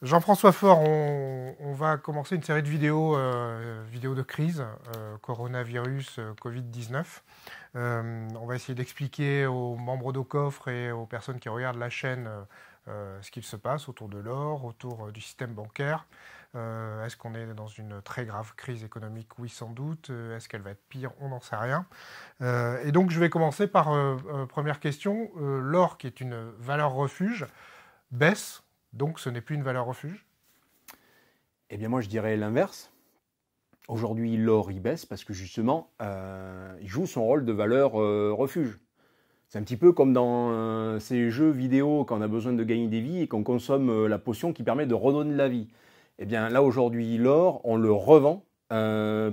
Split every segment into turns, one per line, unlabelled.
Jean-François Faure, on, va commencer une série de vidéos, euh, vidéos de crise, euh, coronavirus, euh, Covid-19. on va essayer d'expliquer aux membres d'Ocoffre et aux personnes qui regardent la chaîne ce qu'il se passe autour de l'or, autour du système bancaire. Est-ce qu'on est dans une très grave crise économique Oui, sans doute. Est-ce qu'elle va être pire On n'en sait rien. et donc, je vais commencer par première question. l'or, qui est une valeur refuge, baisse donc ce n'est plus une valeur refuge
Eh bien moi je dirais l'inverse. Aujourd'hui l'or il baisse parce que justement euh, il joue son rôle de valeur euh, refuge. C'est un petit peu comme dans euh, ces jeux vidéo quand on a besoin de gagner des vies et qu'on consomme la potion qui permet de redonner la vie. Eh bien là aujourd'hui l'or on le revend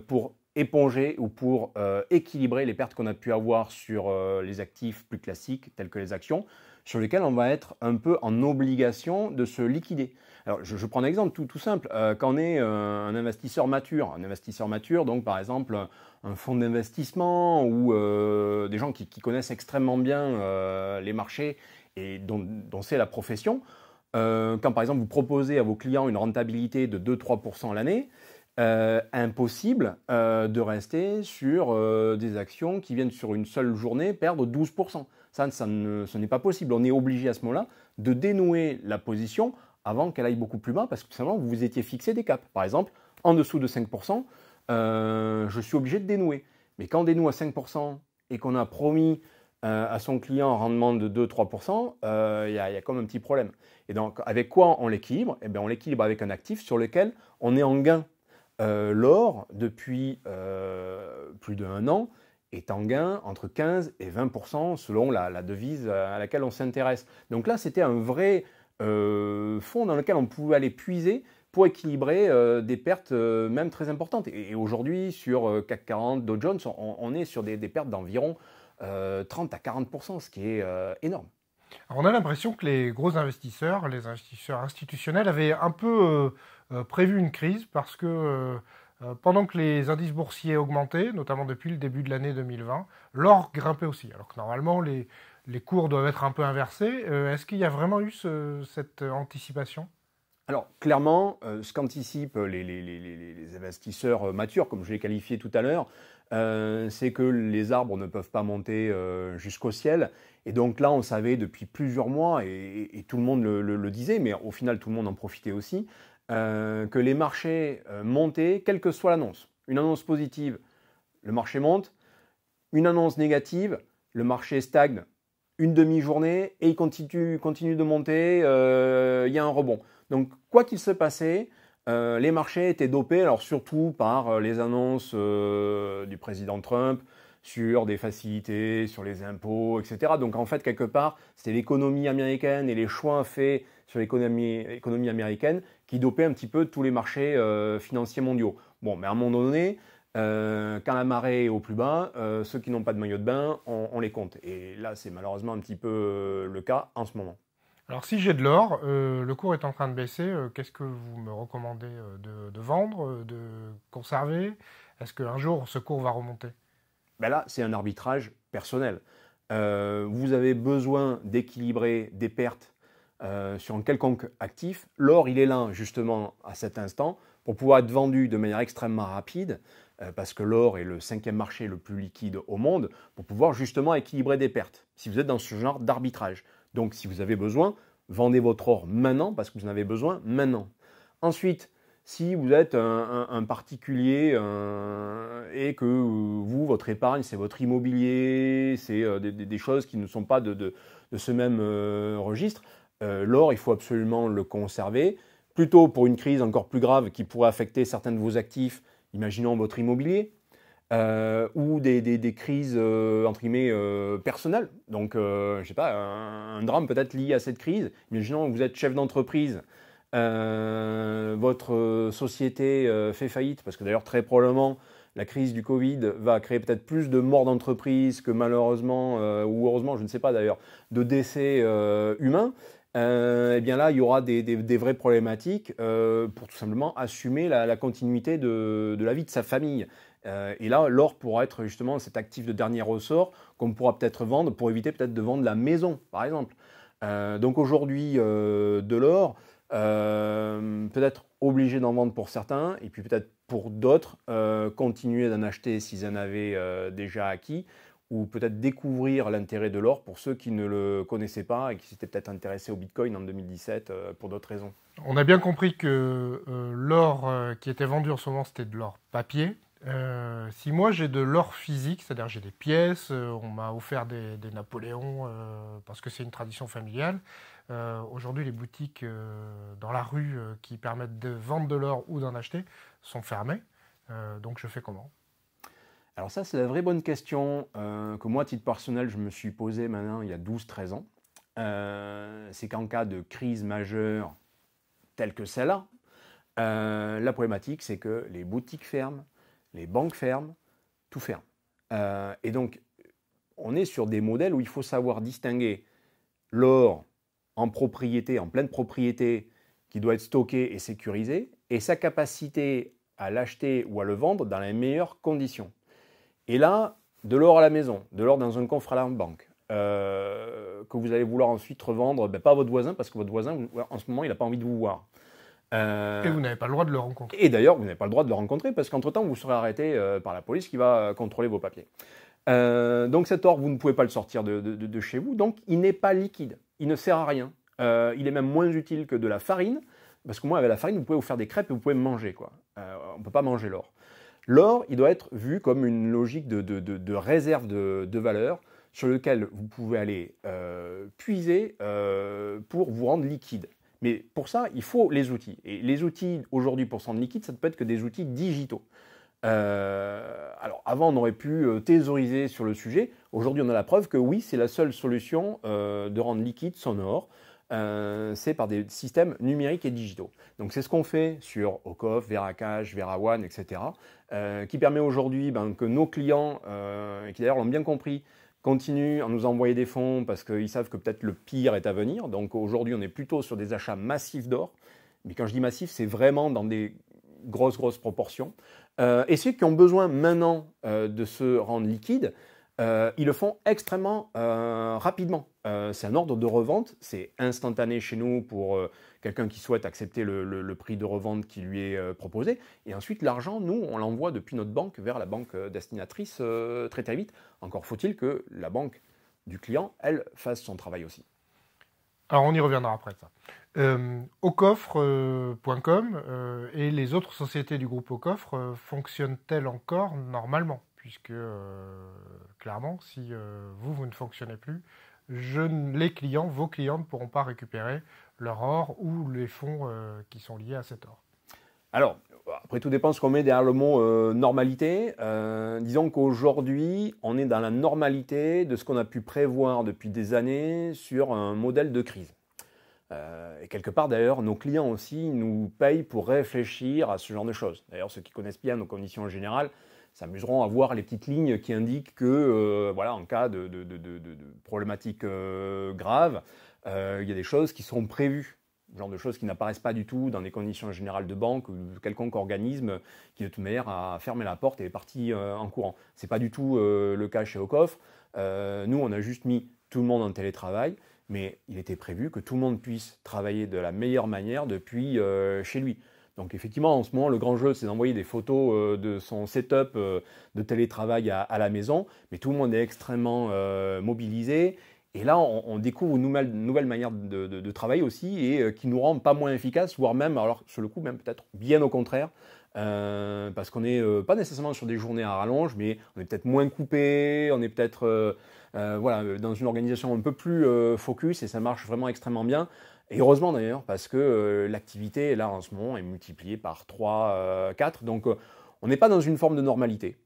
pour éponger ou pour équilibrer les pertes qu'on a pu avoir sur les actifs plus classiques tels que les actions sur lesquels on va être un peu en obligation de se liquider. Alors, je, prends un exemple tout, simple. Euh, quand on est euh, un investisseur mature Un investisseur mature, donc par exemple un fonds d'investissement ou euh, des gens qui, connaissent extrêmement bien les marchés et dont, c'est la profession. quand par exemple vous proposez à vos clients une rentabilité de 2-3% l'année, impossible de rester sur des actions qui viennent sur une seule journée perdre 12%. Ça, ce n'est pas possible. On est obligé à ce moment-là de dénouer la position avant qu'elle aille beaucoup plus bas parce que tout simplement vous étiez fixé des caps. Par exemple, en dessous de 5%, euh, je suis obligé de dénouer. Mais quand on dénoue à 5% et qu'on a promis euh, à son client un rendement de 2-3%, euh, il y, y, a comme un petit problème. Et donc, avec quoi on l'équilibre eh bien, On l'équilibre avec un actif sur lequel on est en gain. L'or, depuis plus d'un an, est en gain entre 15 et 20 selon la, devise à laquelle on s'intéresse. Donc là, c'était un vrai euh, fonds dans lequel on pouvait aller puiser pour équilibrer euh, des pertes euh, même très importantes. Et, aujourd'hui, sur CAC 40, Dow Jones, on, est sur des, pertes d'environ 30 à 40 ce qui est énorme.
Alors on a l'impression que les gros investisseurs, les investisseurs institutionnels, avaient un peu prévu une crise parce que euh, pendant que les indices boursiers augmentaient, notamment depuis le début de l'année 2020, l'or grimpait aussi. Alors que normalement, les, cours doivent être un peu inversés. Euh, est-ce qu'il y a vraiment eu cette anticipation
alors clairement, euh, ce qu'anticipent les, investisseurs matures, comme je l'ai qualifié tout à l'heure, c'est que les arbres ne peuvent pas monter jusqu'au ciel. Et donc là, on savait depuis plusieurs mois, et, tout le monde le disait, mais au final, tout le monde en profitait aussi, euh, que les marchés euh, montaient, quelle que soit l'annonce. Une annonce positive, le marché monte. Une annonce négative, le marché stagne une demi-journée et il continue, continue de monter, euh, il y a un rebond. Donc quoi qu'il se passait, les marchés étaient dopés, alors surtout par les annonces du président Trump, sur des facilités, sur les impôts, etc. Donc en fait, quelque part, c'est l'économie américaine et les choix faits sur l'économie américaine qui dopait un petit peu tous les marchés euh, financiers mondiaux. Bon, mais à un moment donné, euh, quand la marée est au plus bas, euh, ceux qui n'ont pas de maillot de bain, on, les compte. Et là, c'est malheureusement un petit peu le cas en ce moment.
Alors si j'ai de l'or, le cours est en train de baisser, qu'est-ce que vous me recommandez de, vendre, de conserver Est-ce qu'un jour ce cours va remonter
ben Là, c'est un arbitrage personnel. vous avez besoin d'équilibrer des pertes euh, sur un quelconque actif. L'or, il est là justement à cet instant pour pouvoir être vendu de manière extrêmement rapide, euh, parce que l'or est le cinquième marché le plus liquide au monde, pour pouvoir justement équilibrer des pertes, si vous êtes dans ce genre d'arbitrage. Donc si vous avez besoin, vendez votre or maintenant, parce que vous en avez besoin maintenant. Ensuite, si vous êtes un, particulier euh, et que vous, votre épargne, c'est votre immobilier, c'est des, choses qui ne sont pas de ce même registre, euh, l'or, il faut absolument le conserver. Plutôt pour une crise encore plus grave qui pourrait affecter certains de vos actifs, imaginons votre immobilier, euh, ou des, des, des crises, euh, entre guillemets, personnelles. Donc, je sais pas, un, drame peut-être lié à cette crise. Imaginons que vous êtes chef d'entreprise, votre société fait faillite, parce que d'ailleurs, très probablement, la crise du Covid va créer peut-être plus de morts d'entreprise que malheureusement, ou heureusement, je ne sais pas d'ailleurs, de décès humains. Euh, eh bien là, il y aura des, vraies problématiques euh, pour tout simplement assumer la, continuité de, la vie de sa famille. Euh, et là, l'or pourra être justement cet actif de dernier ressort qu'on pourra peut-être vendre pour éviter peut-être de vendre la maison, par exemple. donc aujourd'hui, de l'or, peut-être obligé d'en vendre pour certains, et puis peut-être pour d'autres, continuer d'en acheter s'ils en avaient déjà acquis, ou peut-être découvrir l'intérêt de l'or pour ceux qui ne le connaissaient pas et qui s'étaient peut-être intéressés au Bitcoin en 2017 euh, pour d'autres raisons.
On a bien compris que euh, l'or euh, qui était vendu en ce moment, c'était de l'or papier. si moi j'ai de l'or physique, c'est-à-dire j'ai des pièces, on m'a offert des, des Napoléons parce que c'est une tradition familiale. Aujourd'hui, les boutiques dans la rue qui permettent de vendre de l'or ou d'en acheter sont fermées. donc je fais comment
alors ça, c'est la vraie bonne question euh, que moi, à titre personnel, je me suis posé maintenant il y a 12-13 ans. Euh, c'est qu'en cas de crise majeure telle que celle-là, euh, la problématique, c'est que les boutiques ferment, les banques ferment, tout ferme. et donc, on est sur des modèles où il faut savoir distinguer l'or en propriété, en pleine propriété, qui doit être stocké et sécurisé, et sa capacité à l'acheter ou à le vendre dans les meilleures conditions. Et là, de l'or à la maison, de l'or dans un coffre à la banque, euh, que vous allez vouloir ensuite revendre, ben, pas à votre voisin, parce que votre voisin, en ce moment, il n'a pas envie de vous voir. Euh, et vous n'avez
pas le droit de le rencontrer. Et
d'ailleurs, vous n'avez pas le droit de le rencontrer, parce qu'entre-temps, vous serez arrêté euh, par la police qui va contrôler vos papiers. donc cet or, vous ne pouvez pas le sortir de, chez vous, donc il n'est pas liquide, il ne sert à rien. il est même moins utile que de la farine, parce que moi, avec la farine, vous pouvez vous faire des crêpes et vous pouvez manger. Quoi. on ne peut pas manger l'or. L'or, il doit être vu comme une logique de, réserve de, valeur sur lequel vous pouvez aller euh, puiser euh, pour vous rendre liquide. Mais pour ça, il faut les outils. Et les outils aujourd'hui pour se rendre liquide, ça ne peut être que des outils digitaux. Euh, alors avant, on aurait pu thésauriser sur le sujet. Aujourd'hui, on a la preuve que oui, c'est la seule solution de rendre liquide son or. Euh, c'est par des systèmes numériques et digitaux. Donc c'est ce qu'on fait sur Ocof, Veracash, Verawan, etc., euh, qui permet aujourd'hui ben, que nos clients, euh, et qui d'ailleurs l'ont bien compris, continuent à nous envoyer des fonds parce qu'ils savent que peut-être le pire est à venir. Donc aujourd'hui, on est plutôt sur des achats massifs d'or. Mais quand je dis massif, c'est vraiment dans des grosses, grosses proportions. et ceux qui ont besoin maintenant de se rendre liquide, euh, ils le font extrêmement euh, rapidement. Euh, c'est un ordre de revente, c'est instantané chez nous pour quelqu'un qui souhaite accepter le, prix de revente qui lui est proposé. Et ensuite, l'argent, nous, on l'envoie depuis notre banque vers la banque destinatrice très très vite. Encore faut-il que la banque du client, elle, fasse son travail aussi.
Alors on y reviendra après ça. Euh, et les autres sociétés du groupe Ocoffre coffre fonctionnent-elles encore normalement puisque euh, clairement, si euh, vous, vous ne fonctionnez plus, les clients, vos clients ne pourront pas récupérer leur or ou les fonds euh, qui sont liés à cet or.
Alors, après tout dépend ce qu'on met derrière le mot normalité. disons qu'aujourd'hui, on est dans la normalité de ce qu'on a pu prévoir depuis des années sur un modèle de crise. et quelque part d'ailleurs, nos clients aussi nous payent pour réfléchir à ce genre de choses. D'ailleurs, ceux qui connaissent bien nos conditions générales s'amuseront à voir les petites lignes qui indiquent que, euh, voilà, en cas de, problématique euh, grave, euh, il y a des choses qui seront prévues. Genre de choses qui n'apparaissent pas du tout dans les conditions générales de banque ou de quelconque organisme qui, de toute manière, a fermé la porte et est parti en courant. Ce n'est pas du tout le cas chez OCOF. nous, on a juste mis tout le monde en télétravail mais il était prévu que tout le monde puisse travailler de la meilleure manière depuis chez lui. Donc effectivement, en ce moment, le grand jeu, c'est d'envoyer des photos euh, de son setup euh, de télétravail à, la maison, mais tout le monde est extrêmement euh, mobilisé. Et là, on, découvre une nouvelle, manière de, travailler aussi et qui nous rend pas moins efficaces, voire même, alors sur le coup, même peut-être bien au contraire, parce qu'on n'est pas nécessairement sur des journées à rallonge, mais on est peut-être moins coupé, on est peut-être voilà, dans une organisation un peu plus focus et ça marche vraiment extrêmement bien. Et heureusement d'ailleurs, parce que l'activité euh, l'activité, là en ce moment, est multipliée par 3, 4. Euh, Donc euh, on n'est pas dans une forme de normalité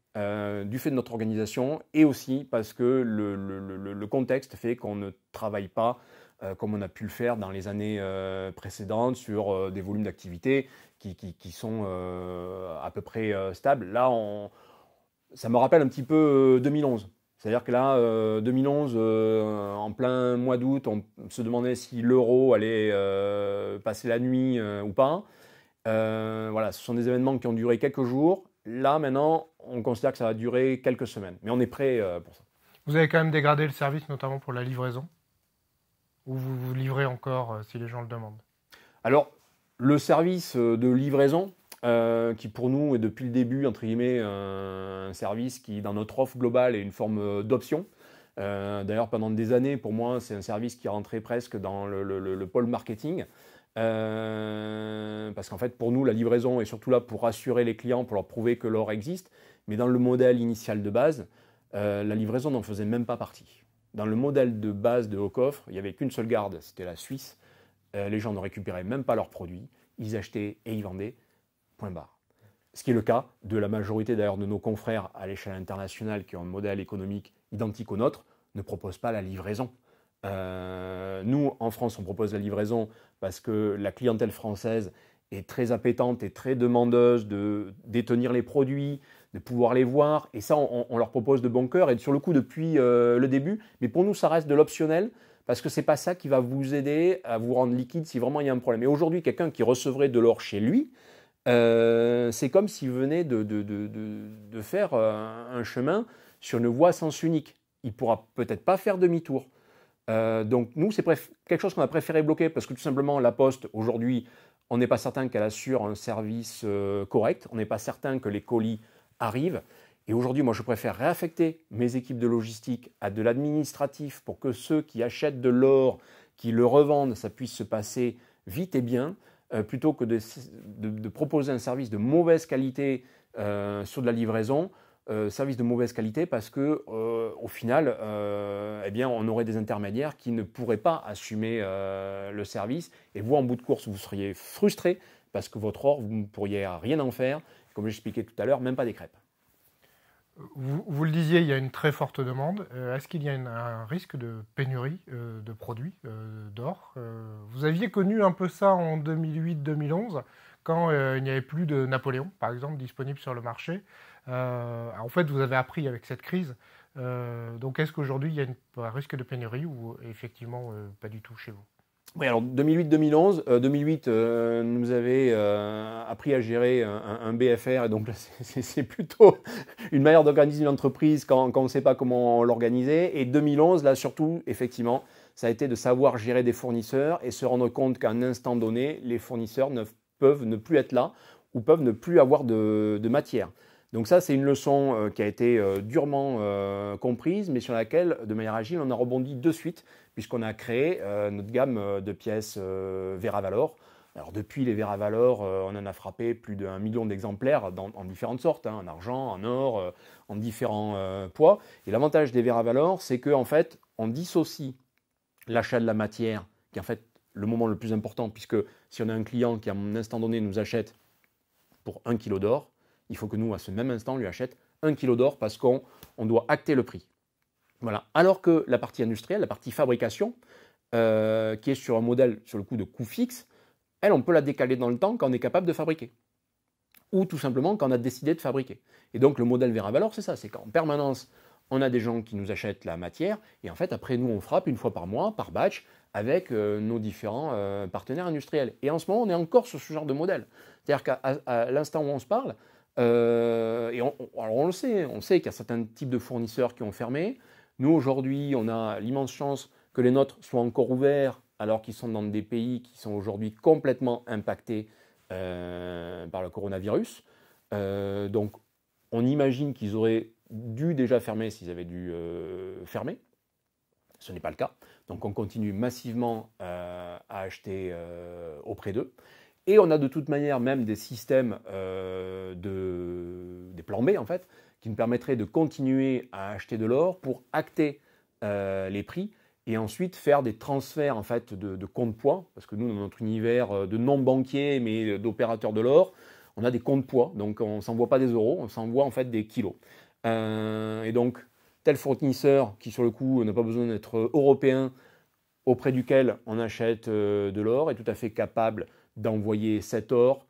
du fait de notre organisation et aussi parce que le, contexte fait qu'on ne travaille pas comme on a pu le faire dans les années précédentes sur des volumes d'activité qui, qui, sont à peu près stables. Là, on, ça me rappelle un petit peu 2011. C'est-à-dire que là, 2011, euh, euh, en plein mois d'août, on se demandait si l'euro allait euh, passer la nuit ou pas. voilà, ce sont des événements qui ont duré quelques jours. Là, maintenant, on considère que ça va durer quelques semaines. Mais on est prêt pour ça.
Vous avez quand même dégradé le service, notamment pour la livraison Ou vous vous livrez encore si les gens le demandent
Alors, le service de livraison, euh, qui pour nous est depuis le début, entre guillemets, un service qui, dans notre offre globale, est une forme euh, d'option. Euh, d'ailleurs, pendant des années, pour moi, c'est un service qui rentrait presque dans le, pôle marketing. parce qu'en fait, pour nous, la livraison est surtout là pour rassurer les clients, pour leur prouver que l'or existe. Mais dans le modèle initial de base, la livraison n'en faisait même pas partie. Dans le modèle de base de haut coffre, il n'y avait qu'une seule garde, c'était la Suisse. les gens ne récupéraient même pas leurs produits, ils achetaient et ils vendaient. Ce qui est le cas de la majorité d'ailleurs de nos confrères à l'échelle internationale qui ont un modèle économique identique au nôtre, ne propose pas la livraison. Euh, nous, en France, on propose la livraison parce que la clientèle française est très appétente et très demandeuse de détenir les produits, de pouvoir les voir. Et ça, on, leur propose de bon cœur et sur le coup depuis euh, le début. Mais pour nous, ça reste de l'optionnel parce que c'est pas ça qui va vous aider à vous rendre liquide si vraiment il y a un problème. Et aujourd'hui, quelqu'un qui recevrait de l'or chez lui, euh, c'est comme s'il venait de, faire euh, un chemin sur une voie à sens unique. Il pourra peut-être pas faire demi-tour. Euh, donc nous, c'est quelque chose qu'on a préféré bloquer parce que tout simplement, la poste, aujourd'hui, on n'est pas certain qu'elle assure un service correct, on n'est pas certain que les colis arrivent. Et aujourd'hui, moi, je préfère réaffecter mes équipes de logistique à de l'administratif pour que ceux qui achètent de l'or, qui le revendent, ça puisse se passer vite et bien, euh, plutôt que de, proposer un service de mauvaise qualité euh, sur de la livraison, euh, service de mauvaise qualité parce que au final, eh bien, on aurait des intermédiaires qui ne pourraient pas assumer le service et vous en bout de course vous seriez frustré parce que votre or vous ne pourriez rien en faire. Comme j'expliquais tout à l'heure, même pas des crêpes.
Vous, vous, le disiez, il y a une très forte demande. Euh, est-ce qu'il y a un risque de pénurie euh, de produits euh, d'or Vous aviez connu un peu ça en 2008-2011, quand il n'y avait plus de Napoléon, par exemple, disponible sur le marché. en fait, vous avez appris avec cette crise. donc, est-ce qu'aujourd'hui, il y a un risque de pénurie ou effectivement pas du tout chez vous
oui, alors 2008-2011. 2008, euh, euh, nous avait euh, appris à gérer un, BFR, et donc là, c'est plutôt une manière d'organiser une entreprise quand, on ne sait pas comment l'organiser. Et 2011, là, surtout, effectivement, ça a été de savoir gérer des fournisseurs et se rendre compte qu'à un instant donné, les fournisseurs ne peuvent ne plus être là ou peuvent ne plus avoir de matière. Donc ça, c'est une leçon euh, qui a été euh, durement euh, comprise, mais sur laquelle, de manière agile, on a rebondi de suite, puisqu'on a créé notre gamme de pièces Vera Valor. Alors depuis les Vera Valor, on en a frappé plus d'un million d'exemplaires en différentes sortes, hein, en argent, en or, en différents poids. Et l'avantage des Vera Valor, c'est qu'en fait, on dissocie l'achat de la matière, qui est en fait le moment le plus important, puisque si on a un client qui à un instant donné nous achète pour un kilo d'or, il faut que nous, à ce même instant, on lui achète un kilo d'or parce qu'on doit acter le prix. Voilà. Alors que la partie industrielle, la partie fabrication, euh, qui est sur un modèle, sur le coup de coût fixe, elle, on peut la décaler dans le temps quand on est capable de fabriquer. Ou tout simplement quand on a décidé de fabriquer. Et donc le modèle Vera Valor, c'est ça, c'est qu'en permanence, on a des gens qui nous achètent la matière, et en fait, après, nous, on frappe une fois par mois, par batch, avec euh, nos différents euh, partenaires industriels. Et en ce moment, on est encore sur ce genre de modèle. C'est-à-dire qu'à l'instant où on se parle, euh, et on, alors on le sait, on sait qu'il y a certains types de fournisseurs qui ont fermé. Nous, aujourd'hui, on a l'immense chance que les nôtres soient encore ouverts alors qu'ils sont dans des pays qui sont aujourd'hui complètement impactés euh, par le coronavirus. Euh, donc, on imagine qu'ils auraient dû déjà fermer s'ils avaient dû fermer. Ce n'est pas le cas. Donc, on continue massivement à acheter auprès d'eux. Et on a de toute manière même des systèmes euh, de, des plans B, en fait, qui nous permettraient de continuer à acheter de l'or pour acter euh, les prix et ensuite faire des transferts en fait de, de comptes poids, parce que nous, dans notre univers euh, de non-banquiers, mais d'opérateurs de l'or, on a des comptes poids, donc on ne s'envoie pas des euros, on s'envoie en fait des kilos. et donc, tel fournisseur qui, sur le coup, n'a pas besoin d'être européen, auprès duquel on achète euh, de l'or, est tout à fait capable d'envoyer cet or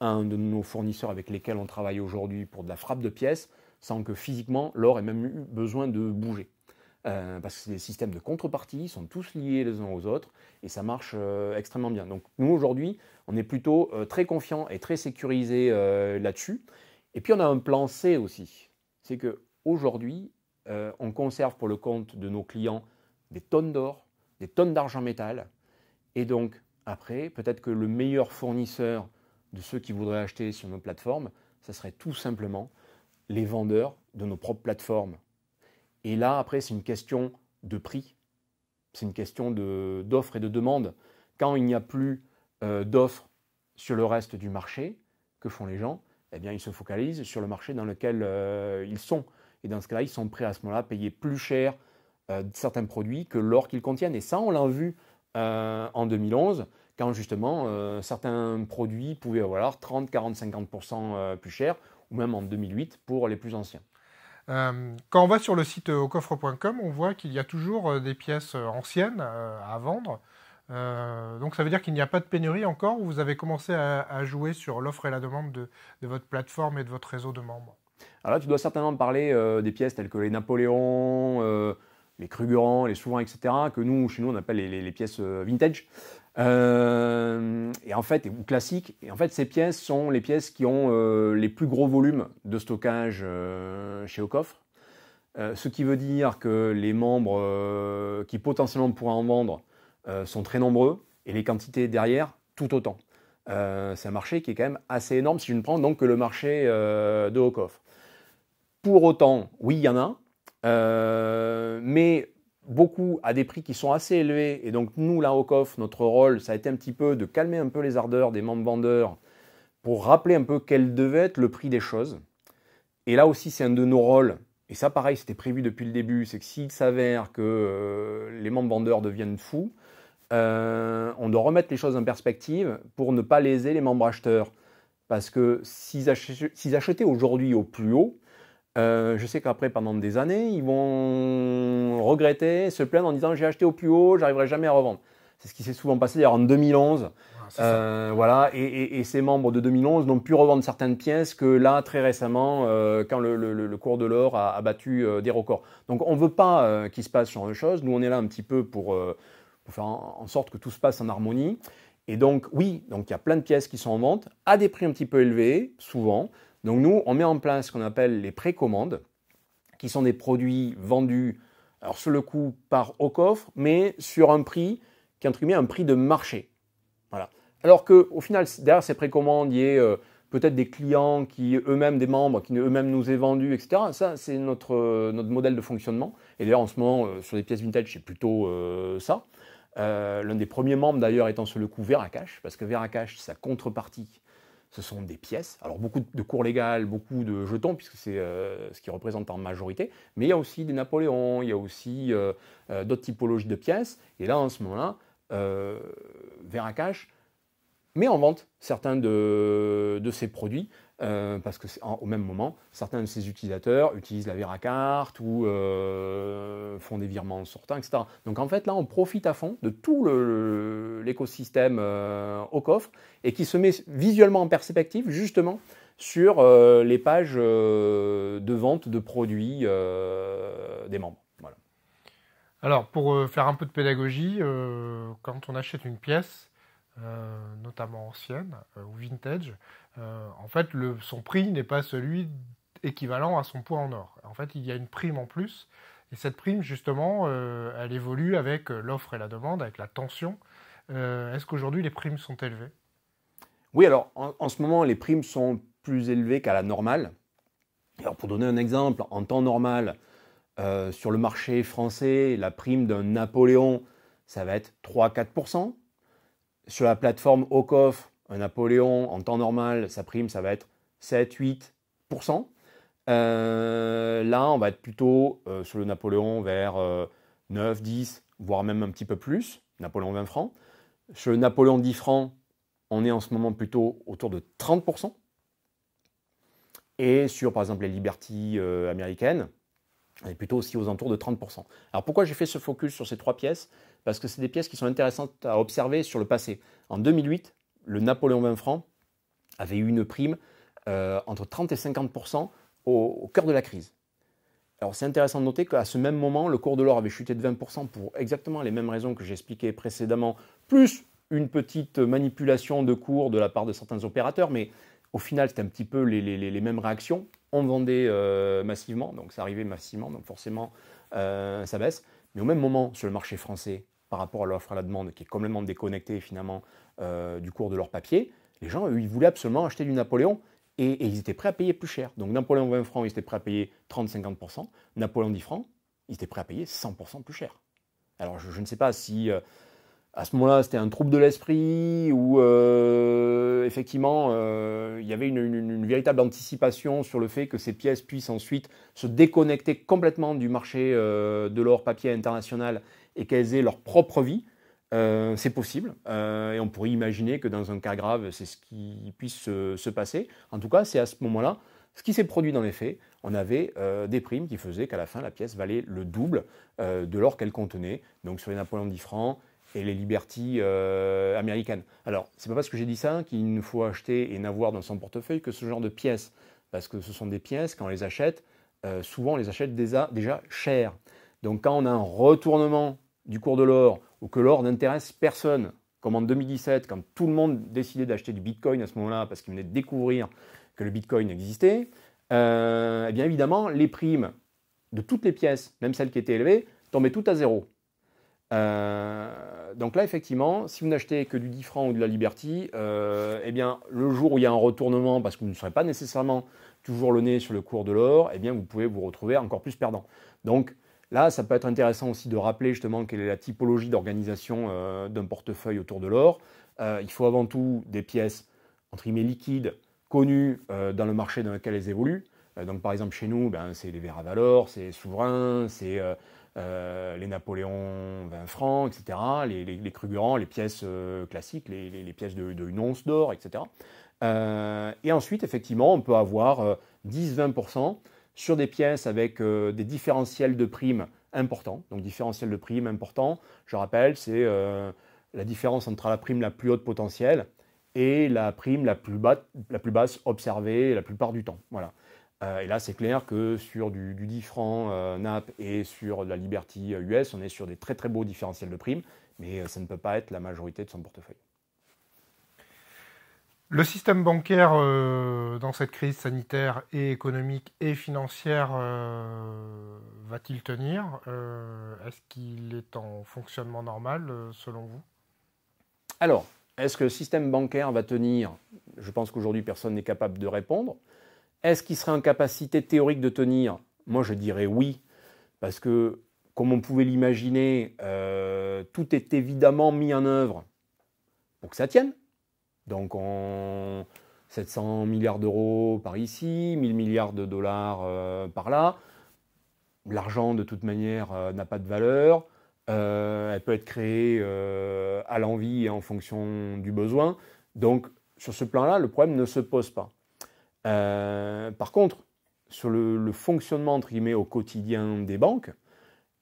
à un de nos fournisseurs avec lesquels on travaille aujourd'hui pour de la frappe de pièces, sans que physiquement l'or ait même eu besoin de bouger. Euh, parce que les systèmes de contrepartie sont tous liés les uns aux autres et ça marche euh, extrêmement bien. Donc nous aujourd'hui, on est plutôt très confiant et très sécurisé là-dessus. Et puis on a un plan C aussi, c'est que aujourd'hui, on conserve pour le compte de nos clients des tonnes d'or, des tonnes d'argent métal. Et donc, après, peut-être que le meilleur fournisseur de ceux qui voudraient acheter sur nos plateformes, ça serait tout simplement les vendeurs de nos propres plateformes. Et là, après, c'est une question de prix, c'est une question d'offres et de demande. Quand il n'y a plus euh, d'offres sur le reste du marché, que font les gens Eh bien, ils se focalisent sur le marché dans lequel euh, ils sont. Et dans ce cas-là, ils sont prêts à ce moment-là à payer plus cher euh, certains produits que l'or qu'ils contiennent. Et ça, on l'a vu euh, en 2011, quand justement euh, certains produits pouvaient avoir 30, 40, 50% plus cher, ou même en 2008 pour les plus anciens.
Quand on va sur le site aucoffre.com, on voit qu'il y a toujours des pièces anciennes à vendre. donc ça veut dire qu'il n'y a pas de pénurie encore ou vous avez commencé à, jouer sur l'offre et la demande de, votre plateforme et de votre réseau de membres
Alors là, tu dois certainement parler des pièces telles que les Napoléons, les crugurants, les souverains, etc., que nous, chez nous, on appelle les, pièces euh, vintage. Euh, et en fait, ou classiques. Et en fait, ces pièces sont les pièces qui ont euh, les plus gros volumes de stockage chez Ocoffre. ce qui veut dire que les membres qui potentiellement pourraient en vendre sont très nombreux et les quantités derrière tout autant. c'est un marché qui est quand même assez énorme si je ne prends donc que le marché de Ocoffre. Pour autant, oui, il y en a, euh, mais beaucoup à des prix qui sont assez élevés. Et donc nous, là au notre rôle, ça a été un petit peu de calmer un peu les ardeurs des membres vendeurs pour rappeler un peu quel devait être le prix des choses. Et là aussi, c'est un de nos rôles. Et ça, pareil, c'était prévu depuis le début. C'est que s'il s'avère que euh, les membres vendeurs deviennent fous, euh, on doit remettre les choses en perspective pour ne pas léser les membres acheteurs. Parce que s'ils achetaient aujourd'hui au plus haut, euh, je sais qu'après, pendant des années, ils vont regretter, se plaindre en disant j'ai acheté au plus haut, j'arriverai jamais à revendre. C'est ce qui s'est souvent passé d'ailleurs en 2011. Ah, euh, voilà, et, ces membres de 2011 n'ont pu revendre certaines pièces que là, très récemment, euh, quand le, cours de l'or a, battu des records. Donc on ne veut pas qu'il se passe ce genre de choses. Nous, on est là un petit peu pour, faire en, sorte que tout se passe en harmonie. Et donc, oui, donc il y a plein de pièces qui sont en vente à des prix un petit peu élevés, souvent. Donc nous, on met en place ce qu'on appelle les précommandes, qui sont des produits vendus, alors sur le coup, par au coffre, mais sur un prix qui est un prix de marché. Voilà. Alors qu'au final, derrière ces précommandes, il y a euh, peut-être des clients qui eux-mêmes, des membres, qui eux-mêmes nous aient vendus, etc. Ça, c'est euh, notre, modèle de fonctionnement. Et d'ailleurs, en ce moment, euh, sur les pièces vintage, c'est plutôt ça. L'un des premiers membres, d'ailleurs, étant sur le coup Veracash, parce que Veracash, sa contrepartie, ce sont des pièces. Alors beaucoup de cours légales, beaucoup de jetons, puisque c'est euh, ce qui représente en majorité, mais il y a aussi des Napoléons, il y a aussi euh, euh, d'autres typologies de pièces. Et là, en ce moment-là, Veracash met en vente certains de, de ses produits euh, parce que au même moment, certains de ces utilisateurs utilisent la VeraCarte ou euh, font des virements sortant, etc. Donc en fait, là, on profite à fond de tout l'écosystème euh, au coffre et qui se met visuellement en perspective justement sur les pages de vente de produits des membres.
Alors, pour faire un peu de pédagogie, quand on achète une pièce, euh, notamment ancienne euh, ou vintage, euh, en fait, son prix n'est pas celui équivalent à son poids en or. En fait, il y a une prime en plus, et cette prime, justement, elle évolue avec l'offre et la demande, avec la tension. Est-ce qu'aujourd'hui, les primes sont élevées
Oui, alors, en, ce moment, les primes sont plus élevées qu'à la normale. Alors, pour donner un exemple, en temps normal, sur le marché français, la prime d'un Napoléon, ça va être 3-4%. Sur la plateforme au un Napoléon, en temps normal, sa prime, ça va être 7-8%. Euh, là, on va être plutôt euh, sur le Napoléon vers 9, euh, 10, voire même un petit peu plus, Napoléon 20 francs. Sur le Napoléon 10 francs, on est en ce moment plutôt autour de 30%. Et sur, par exemple, les liberties américaines, on est plutôt aussi aux alentours de 30%. Alors pourquoi j'ai fait ce focus sur ces trois pièces parce que c'est des pièces qui sont intéressantes à observer sur le passé. En 2008, le Napoléon 20 francs avait eu une prime euh, entre 30 et 50 au, cœur de la crise. Alors c'est intéressant de noter qu'à ce même moment, le cours de l'or avait chuté de 20% pour exactement les mêmes raisons que j'expliquais précédemment, plus une petite manipulation de cours de la part de certains opérateurs, mais au final c'était un petit peu les, mêmes réactions. On vendait euh, massivement, donc ça arrivait massivement, donc forcément euh, ça baisse. Mais au même moment, sur le marché français, par rapport à l'offre à la demande qui est complètement déconnectée finalement euh, du cours de leur papier, les gens, ils voulaient absolument acheter du Napoléon et, ils étaient prêts à payer plus cher. Donc Napoléon 20 francs, ils étaient prêts à payer 30-50%, Napoléon 10 francs, ils étaient prêts à payer 100% plus cher. Alors je, ne sais pas si... Euh, à ce moment-là, c'était un trouble de l'esprit ou euh, effectivement il y avait une, véritable anticipation sur le fait que ces pièces puissent ensuite se déconnecter complètement du marché de l'or papier international et qu'elles aient leur propre vie, euh, c'est possible. Euh, et on pourrait imaginer que dans un cas grave, c'est ce qui puisse se, passer. En tout cas, c'est à ce moment-là ce qui s'est produit dans les faits. On avait euh, des primes qui faisaient qu'à la fin, la pièce valait le double de l'or qu'elle contenait. Donc sur les Napoléon 10 francs et les liberties américaines. Alors, c'est pas parce que j'ai dit ça qu'il ne faut acheter et n'avoir dans son portefeuille que ce genre de pièces. Parce que ce sont des pièces, quand on les achète, souvent on les achète déjà, déjà chères. Donc quand on a un retournement du cours de l'or ou que l'or n'intéresse personne, comme en 2017, quand tout le monde décidait d'acheter du Bitcoin à ce moment-là parce qu'il venait de découvrir que le Bitcoin existait, euh, eh bien évidemment, les primes de toutes les pièces, même celles qui étaient élevées, tombaient toutes à zéro. Euh, donc là, effectivement, si vous n'achetez que du 10 francs ou de la Liberty, euh, eh bien, le jour où il y a un retournement, parce que vous ne serez pas nécessairement toujours le nez sur le cours de l'or, eh bien, vous pouvez vous retrouver encore plus perdant. Donc, Là, ça peut être intéressant aussi de rappeler justement quelle est la typologie d'organisation euh, d'un portefeuille autour de l'or. Euh, il faut avant tout des pièces entre guillemets liquides, connues euh, dans le marché dans lequel elles évoluent. donc par exemple chez nous, ben, c'est les à valeur, c'est Souverain, c'est les Napoléon 20 francs, etc. Les, les, les pièces classiques, les, pièces de, de une once d'or, etc. et ensuite, effectivement, on peut avoir 10-20% sur des pièces avec euh, des différentiels de primes importants. Donc différentiel de primes important, je rappelle, c'est euh, la différence entre la prime la plus haute potentielle et la prime la plus, basse observée la plupart du temps. Voilà. Euh, et là, c'est clair que sur du, du 10 francs NAP et sur la Liberty US, on est sur des très très beaux différentiels de primes, mais ça ne peut pas être la majorité de son portefeuille.
Le système bancaire euh, dans cette crise sanitaire et économique et financière euh, va-t-il tenir euh, Est-ce qu'il est en fonctionnement normal selon vous
Alors, est-ce que le système bancaire va tenir Je pense qu'aujourd'hui personne n'est capable de répondre. Est-ce qu'il serait en capacité théorique de tenir Moi je dirais oui, parce que comme on pouvait l'imaginer, tout est évidemment mis en œuvre pour que ça tienne donc on, 700 milliards d'euros par ici, 1000 milliards de dollars euh, par là. L'argent, de toute manière, euh, n'a pas de valeur. Euh, elle peut être créée à l'envie et en fonction du besoin. Donc, sur ce plan-là, le problème ne se pose pas. par contre, sur le, fonctionnement, entre guillemets, au quotidien des banques,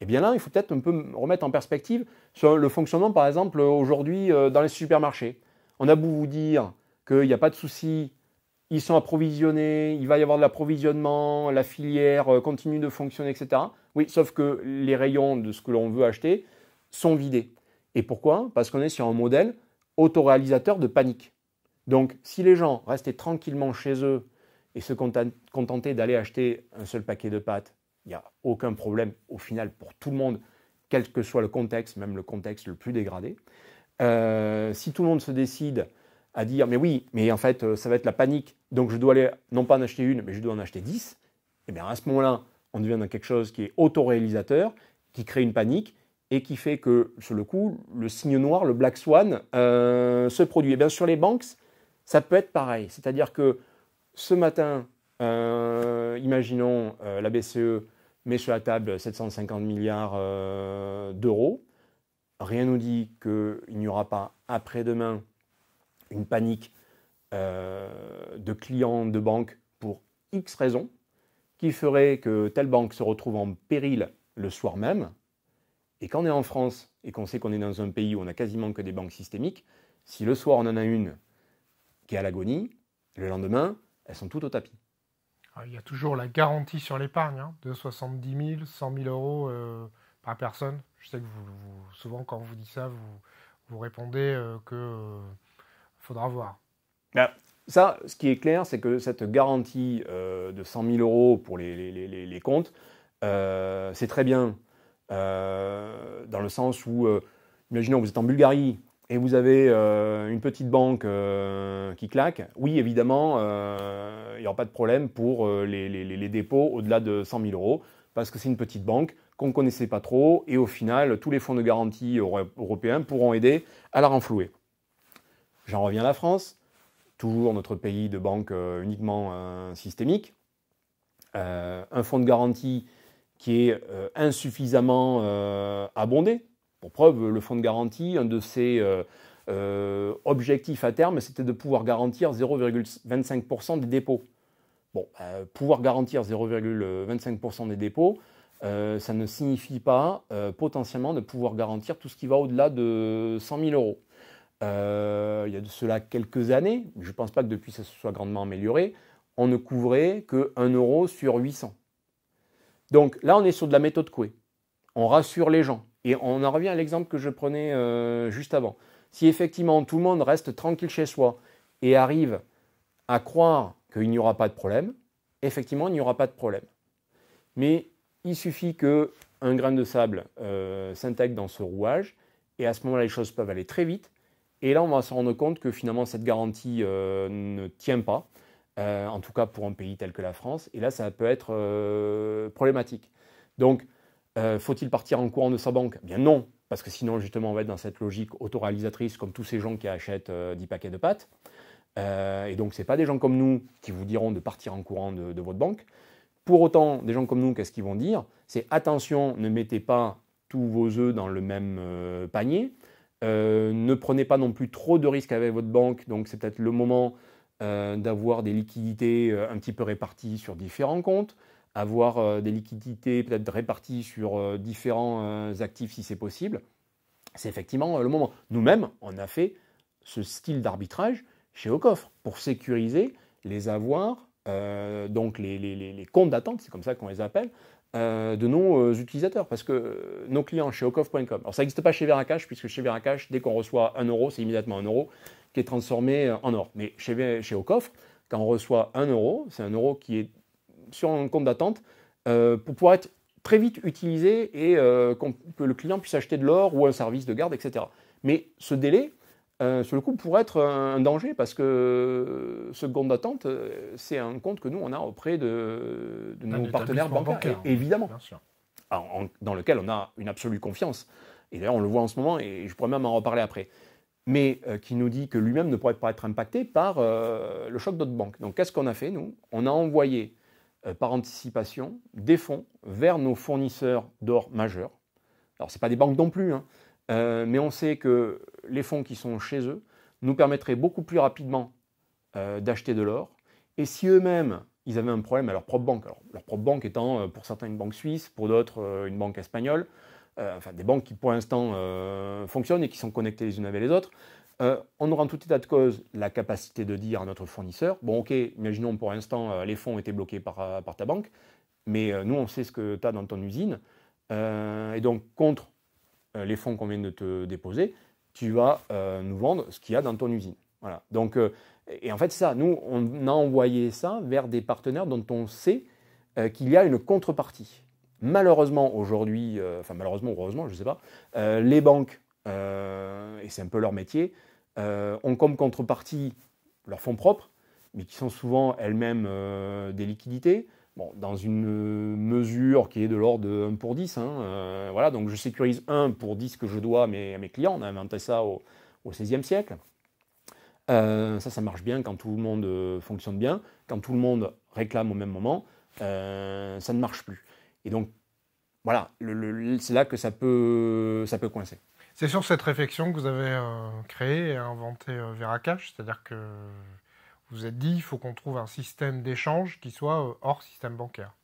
eh bien là, il faut peut-être un peu remettre en perspective sur le fonctionnement, par exemple, aujourd'hui dans les supermarchés. On a beau vous dire qu'il n'y a pas de souci, ils sont approvisionnés, il va y avoir de l'approvisionnement, la filière euh, continue de fonctionner, etc. Oui, sauf que les rayons de ce que l'on veut acheter sont vidés. Et pourquoi Parce qu'on est sur un modèle autoréalisateur de panique. Donc, si les gens restaient tranquillement chez eux et se contentaient d'aller acheter un seul paquet de pâtes, il n'y a aucun problème au final pour tout le monde, quel que soit le contexte, même le contexte le plus dégradé. Euh, si tout le monde se décide à dire, mais oui, mais en fait, euh, ça va être la panique, donc je dois aller, non pas en acheter une, mais je dois en acheter 10, et eh bien à ce moment-là, on devient dans quelque chose qui est autoréalisateur, qui crée une panique et qui fait que, sur le coup, le signe noir, le black swan, euh, se produit. Et eh bien sur les banques, ça peut être pareil. C'est-à-dire que ce matin, imaginons la BCE met sur la table 750 milliards d'euros. Rien nous dit qu'il n'y aura pas après-demain une panique euh, de clients de banques pour X raisons qui ferait que telle banque se retrouve en péril le soir même. Et quand on est en France et qu'on sait qu'on est dans un pays où on n'a quasiment que des banques systémiques, si le soir on en a une qui est à l'agonie, le lendemain, elles sont toutes au tapis.
Ah, il y a toujours la garantie sur l'épargne hein, de 70 000, 100 000 euros euh, par personne. Je sais que vous, souvent quand on vous dit ça, vous, répondez qu'il euh, que euh, faudra voir.
Ah. Ça, ce qui est clair, c'est que cette garantie euh, de 100 000 euros pour les, les, comptes, c'est très bien. dans le sens où, imaginons, vous êtes en Bulgarie et vous avez une petite banque qui claque. Oui, évidemment, il n'y aura pas de problème pour les, dépôts au-delà de 100 000 euros, parce que c'est une petite banque qu'on ne connaissait pas trop, et au final, tous les fonds de garantie européens pourront aider à la renflouer. J'en reviens à la France, toujours notre pays de banque euh, uniquement euh, systémique. Euh, un fonds de garantie qui est insuffisamment abondé. Pour preuve, le fonds de garantie, un de ses objectifs à terme, c'était de pouvoir garantir 0,25% des dépôts. Bon, pouvoir garantir 0,25% des dépôts, euh, ça ne signifie pas euh, potentiellement de pouvoir garantir tout ce qui va au-delà de 100 000 euros. Euh, il y a de cela quelques années, je ne pense pas que depuis ça se soit grandement amélioré, on ne couvrait que 1 euro sur 800. Donc là, on est sur de la méthode couée. On rassure les gens. Et on en revient à l'exemple que je prenais juste avant. Si effectivement tout le monde reste tranquille chez soi et arrive à croire qu'il n'y aura pas de problème, effectivement, il n'y aura pas de problème. Mais il suffit que un grain de sable euh, s'intègre dans ce rouage, et à ce moment-là, les choses peuvent aller très vite. Et là, on va se rendre compte que finalement, cette garantie euh, ne tient pas, euh, en tout cas pour un pays tel que la France. Et là, ça peut être problématique. Donc, faut-il partir en courant de sa banque eh Bien non, parce que sinon, justement, on va être dans cette logique autoréalisatrice, comme tous ces gens qui achètent 10 paquets de pâtes. et donc, ce pas des gens comme nous qui vous diront de partir en courant de votre banque. Pour autant, des gens comme nous, qu'est-ce qu'ils vont dire C'est attention, ne mettez pas tous vos œufs dans le même euh, panier. Euh, ne prenez pas non plus trop de risques avec votre banque, donc c'est peut-être le moment euh, d'avoir des liquidités un petit peu réparties sur différents comptes, avoir des liquidités peut-être réparties sur différents actifs si c'est possible. C'est effectivement le moment. Nous-mêmes, on a fait ce style d'arbitrage chez Ocoffre pour sécuriser les avoirs euh, donc les, comptes d'attente, c'est comme ça qu'on les appelle, euh, de nos euh, utilisateurs, parce que nos clients chez Ocoff.com, alors ça n'existe pas chez Veracash, puisque chez Veracash, dès qu'on reçoit un euro, c'est immédiatement un euro qui est transformé en or. Mais chez, chez quand on reçoit un euro, c'est un euro qui est sur un compte d'attente pour pouvoir être très vite utilisé et que le client puisse acheter de l'or ou un service de garde, etc. Mais ce délai, euh, sur le coup, pourrait être un danger, parce que euh, ce compte d'attente, euh, c'est un compte que nous, on a auprès de, nos partenaires bancaires, évidemment, dans lequel on a une absolue confiance. Et d'ailleurs, on le voit en ce moment, et je pourrais même en reparler après. Mais qui nous dit que lui-même ne pourrait pas être impacté par le choc d'autres banques. Donc, qu'est-ce qu'on a fait, nous On a envoyé, par anticipation, des fonds vers nos fournisseurs d'or majeurs. Alors, ce pas des banques non plus, hein, euh, mais on sait que les fonds qui sont chez eux nous permettraient beaucoup plus rapidement euh, d'acheter de l'or. Et si eux-mêmes, ils avaient un problème à leur propre banque, alors leur propre banque étant euh, pour certains une banque suisse, pour d'autres une banque espagnole, enfin des banques qui pour l'instant fonctionnent et qui sont connectées les unes avec les autres, on aura en tout état de cause la capacité de dire à notre fournisseur, bon ok, imaginons pour l'instant les fonds étaient bloqués par, ta banque, mais nous on sait ce que tu as dans ton usine, et donc contre euh, les fonds qu'on vient de te déposer, tu vas euh, nous vendre ce qu'il y a dans ton usine. Voilà. Donc, euh, et en fait, ça, nous, on a envoyé ça vers des partenaires dont on sait qu'il y a une contrepartie. Malheureusement, aujourd'hui, enfin malheureusement, heureusement, je ne sais pas, les banques, et c'est un peu leur métier, ont comme contrepartie leurs fonds propres, mais qui sont souvent elles-mêmes des liquidités, Bon, dans une mesure qui est de l'ordre de 1 pour 10. Hein, euh, voilà, donc je sécurise 1 pour 10 que je dois à mes, à mes clients. On a inventé ça au, XVIe siècle. Euh, ça, ça marche bien quand tout le monde euh, fonctionne bien. Quand tout le monde réclame au même moment, ça ne marche plus. Et donc, voilà, c'est là que ça peut, ça peut coincer.
C'est sur cette réflexion que vous avez créé et inventé Veracash c'est-à-dire que vous êtes dit, il faut qu'on trouve un système d'échange qui soit euh, hors système bancaire.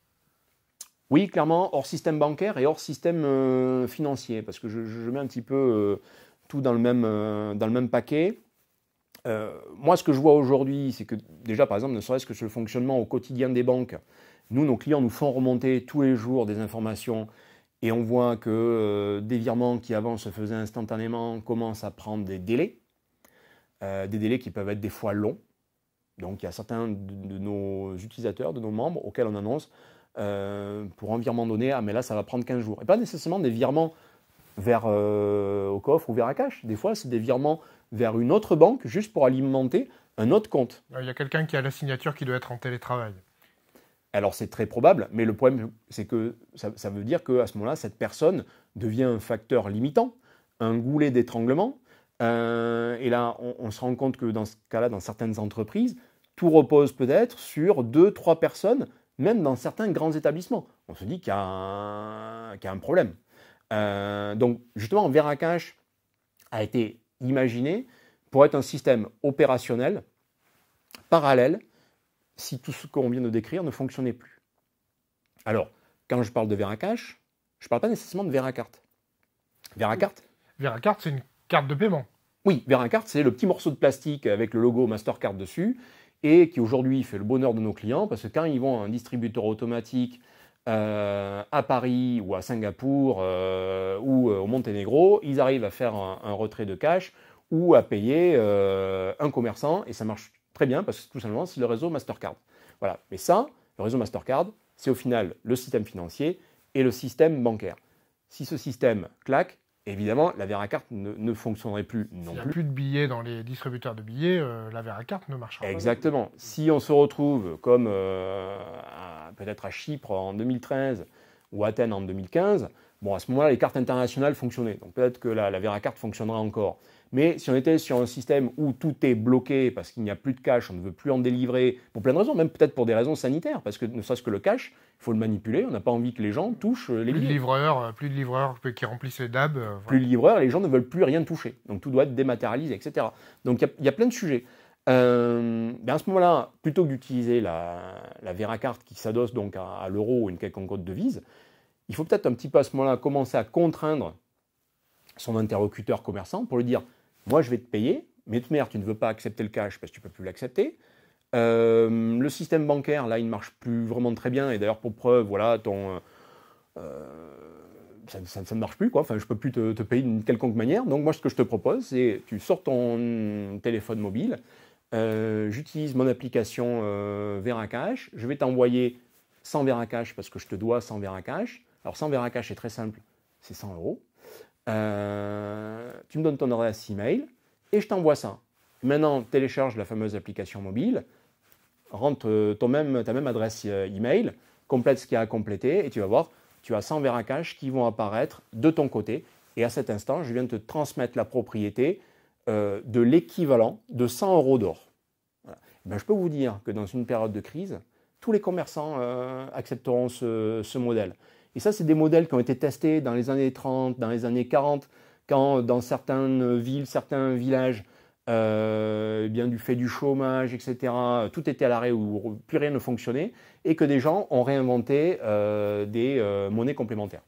Oui, clairement, hors système bancaire et hors système euh, financier, parce que je, mets un petit peu euh, tout dans le même, dans le même paquet. moi, ce que je vois aujourd'hui, c'est que déjà, par exemple, ne serait-ce que sur le fonctionnement au quotidien des banques, nous, nos clients nous font remonter tous les jours des informations et on voit que des virements qui avant se faisaient instantanément commencent à prendre des délais, des délais qui peuvent être des fois longs. Donc il y a certains de, nos utilisateurs, de nos membres, auxquels on annonce euh, pour un virement donné, ah mais là ça va prendre 15 jours. Et pas nécessairement des virements vers euh, au coffre ou vers à cash. Des fois c'est des virements vers une autre banque juste pour alimenter un autre compte.
Euh, il y a quelqu'un qui a la signature qui doit être en télétravail.
Alors c'est très probable, mais le problème c'est que ça, veut dire qu'à ce moment-là, cette personne devient un facteur limitant, un goulet d'étranglement. et là, on, se rend compte que dans ce cas-là, dans certaines entreprises, tout repose peut-être sur deux, trois personnes, même dans certains grands établissements. On se dit qu'il y, a un, problème. Euh, donc justement, Veracash a été imaginé pour être un système opérationnel, parallèle, si tout ce qu'on vient de décrire ne fonctionnait plus. Alors, quand je parle de Veracash, je ne parle pas nécessairement de Veracart. Veracart
Veracart, c'est une carte de paiement.
Oui, Veracart, c'est le petit morceau de plastique avec le logo Mastercard dessus, et qui aujourd'hui fait le bonheur de nos clients, parce que quand ils vont à un distributeur automatique euh, à Paris ou à Singapour euh, ou euh, au Monténégro, ils arrivent à faire un, retrait de cash ou à payer un commerçant, et ça marche très bien, parce que tout simplement, c'est le réseau Mastercard. Voilà, mais ça, le réseau Mastercard, c'est au final le système financier et le système bancaire. Si ce système claque, Évidemment, la Vera ne, ne fonctionnerait plus non plus. S'il n'y a plus
de billets dans les distributeurs de billets, euh, la Carte ne marchera pas.
Exactement. Si on se retrouve comme euh, peut-être à Chypre en 2013 ou à Athènes en 2015, bon, à ce moment-là, les cartes internationales fonctionnaient. Donc peut-être que la, la fonctionnera encore. Mais si on était sur un système où tout est bloqué parce qu'il n'y a plus de cash, on ne veut plus en délivrer, pour plein de raisons, même peut-être pour des raisons sanitaires, parce que ne serait-ce que le cash, il faut le manipuler, on n'a pas envie que les gens touchent euh, les plus de livreurs,
euh, Plus de livreurs qui remplissent les DAB. Euh,
plus de livreurs, les gens ne veulent plus rien toucher. Donc tout doit être dématérialisé, etc. Donc il y, a plein de sujets. Ben à ce moment-là, plutôt que d'utiliser la, la VeraCarte qui s'adosse donc à, l'euro ou une quelconque autre devise, il faut peut-être un petit peu à ce moment-là commencer à contraindre son interlocuteur commerçant pour lui dire moi je vais te payer, mais de tu ne veux pas accepter le cash parce que tu ne peux plus l'accepter. Euh, le système bancaire, là, il ne marche plus vraiment très bien. Et d'ailleurs, pour preuve, voilà, ton, euh, euh, ça, ne marche plus, quoi. Enfin, je ne peux plus te, payer d'une quelconque manière. Donc, moi, ce que je te propose, c'est tu sors ton téléphone mobile, j'utilise mon application Veracash, je vais t'envoyer 100 Veracash parce que je te dois 100 Veracash. Alors, 100 Veracash, c'est très simple, c'est 100 euros. Euh, tu me donnes ton adresse email et je t'envoie ça. Maintenant, télécharge la fameuse application mobile, rentre euh, ta même adresse euh, email, complète ce qu'il y a à compléter et tu vas voir, tu as 100 verres à cash qui vont apparaître de ton côté. Et à cet instant, je viens de te transmettre la propriété de l'équivalent de 100 euros d'or. Eh ben, je peux vous dire que dans une période de crise, tous les commerçants accepteront ce modèle. Et ça, c'est des modèles qui ont été testés dans les années 30, dans les années 40, quand dans certaines villes, certains villages, euh, eh bien, du fait du chômage, etc., tout était à l'arrêt ou plus rien ne fonctionnait, et que des gens ont réinventé euh, des euh, monnaies complémentaires.